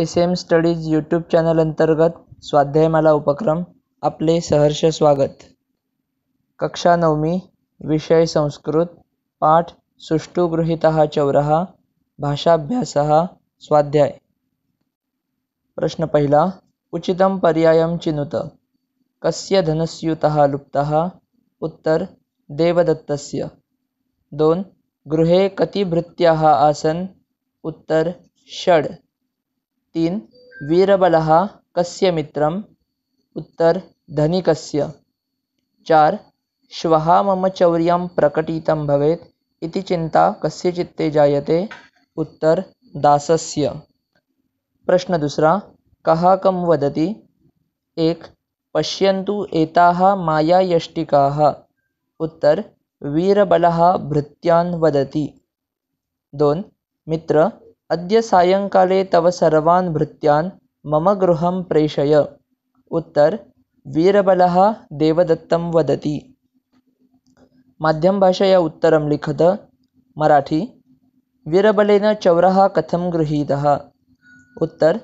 S M studies YouTube channel अंतर्गत स्वाध्यायमाला उपक्रम आपले सहर्ष स्वागत कक्षा नवमी विषय संस्कृत पाठ सुष्टु गृहितः भाषाभ्यास भाषाभ्यासः स्वाध्याय प्रश्न पहिला उचितं पर्यायं चिनुत कस्य धनस्यूत लुप्तः उत्तर देवदत्तस्य दोन गृहे कति भृत्या आसन उत्तर षड तीन वीरबलः कस्य मित्रम् उत्तर धनिकस्य चार श्वः मम चौर्यं प्रकटितं भवेत् इति चिन्ता कस्य चित्ते जायते उत्तर दासस्य प्रश्न दुसरा कः कं वदति एकं पश्यन्तु एताः मायायष्टिकाः उत्तर वीरबलः भृत्यान् वदति दोन मित्र अद्य सायङ्काले तव सर्वान् भृत्यान् मम गृहं प्रेषय उत्तर वीरबलः देवदत्तं वदति माध्यमभाषया उत्तरं लिखत मराठी वीरबलेन चौरः कथं गृहीतः उत्तर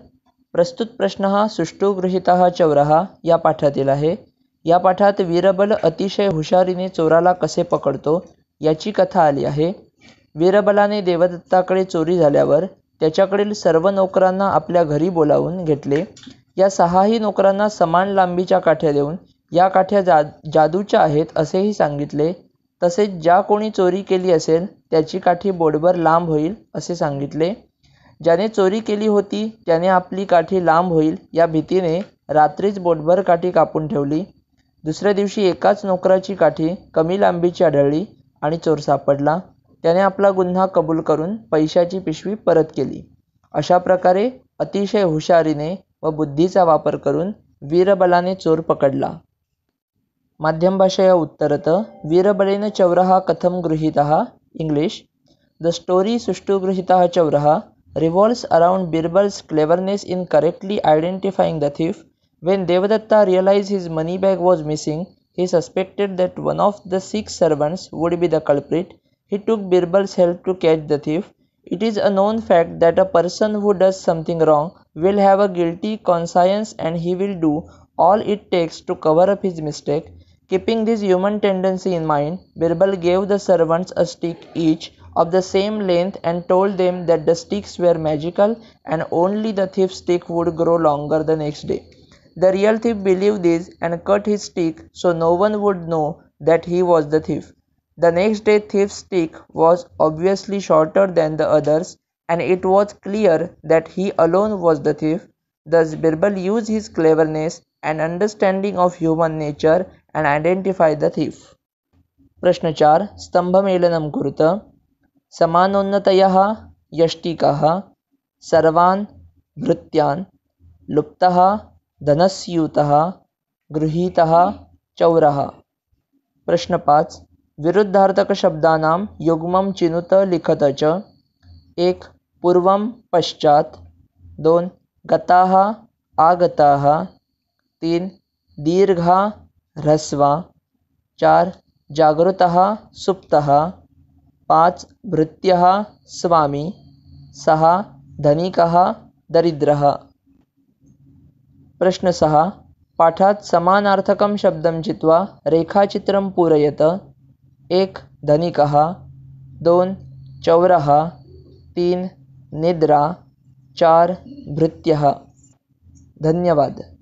प्रस्तुत प्रश्नः सुष्ठु गृहीतः चौरः या पाठातील आहे या पाठात वीरबल अतिशय हुशारीने चोराला कसे पकडतो याची कथा आली आहे वीरबलाने देवदत्ताकडे चोरी झाल्यावर त्याच्याकडील सर्व नोकरांना आपल्या घरी बोलावून घेतले या सहाही नोकरांना समान लांबीच्या काठ्या देऊन या काठ्या जा जादूच्या आहेत असेही सांगितले तसेच ज्या कोणी चोरी केली असेल त्याची काठी बोटभर लांब होईल असे सांगितले ज्याने चोरी केली होती त्याने आपली काठी लांब होईल या भीतीने रात्रीच बोटभर काठी कापून ठेवली दुसऱ्या दिवशी एकाच नोकराची काठी कमी लांबीची आढळली आणि चोर सापडला त्याने आपला गुन्हा कबूल करून पैशाची पिशवी परत केली अशा प्रकारे अतिशय हुशारीने व बुद्धीचा वापर करून वीरबलाने चोर पकडला माध्यम माध्यमभाषया उत्तरत वीरबलेन चौरहा कथम गृहितः इंग्लिश द स्टोरी सुष्टू गृहितः चौरहा revolves around Birbal's cleverness in correctly identifying the thief when Devdatta realise his money bag was missing he suspected that one of the six servants would be the culprit He took Birbal's help to catch the thief. It is a known fact that a person who does something wrong will have a guilty conscience and he will do all it takes to cover up his mistake. Keeping this human tendency in mind, Birbal gave the servants a stick each of the same length and told them that the sticks were magical and only the thief's stick would grow longer the next day. The real thief believed this and cut his stick so no one would know that he was the thief. The next day Thief's stick was obviously shorter than the others and it was clear that he alone was the thief. Thus Birbal used his cleverness and understanding of human nature and identified the thief. प्रश्न चार स्तंभमेलनं कुरुत समानोन्नतयः यष्टिकः सर्वान् भृत्यान् लुप्तः धनस्यूतः गृहीतः चौरः प्रश्न पाच विरुद्धार्थकशब्दानां युग्मं चिनुत लिखत च एकं पूर्वं पश्चात् दोन् गताः आगताः तीन् दीर्घा ह्रस्वा चार जागृतः सुप्तः पाच् भृत्यः स्वामी सः धनिकः दरिद्रः प्रश्नसः पाठात् समानार्थकं शब्दं चित्वा रेखाचित्रं पूरयत एक धनिकः दोन चौरः तीन निद्रा चार भृत्यः धन्यवाद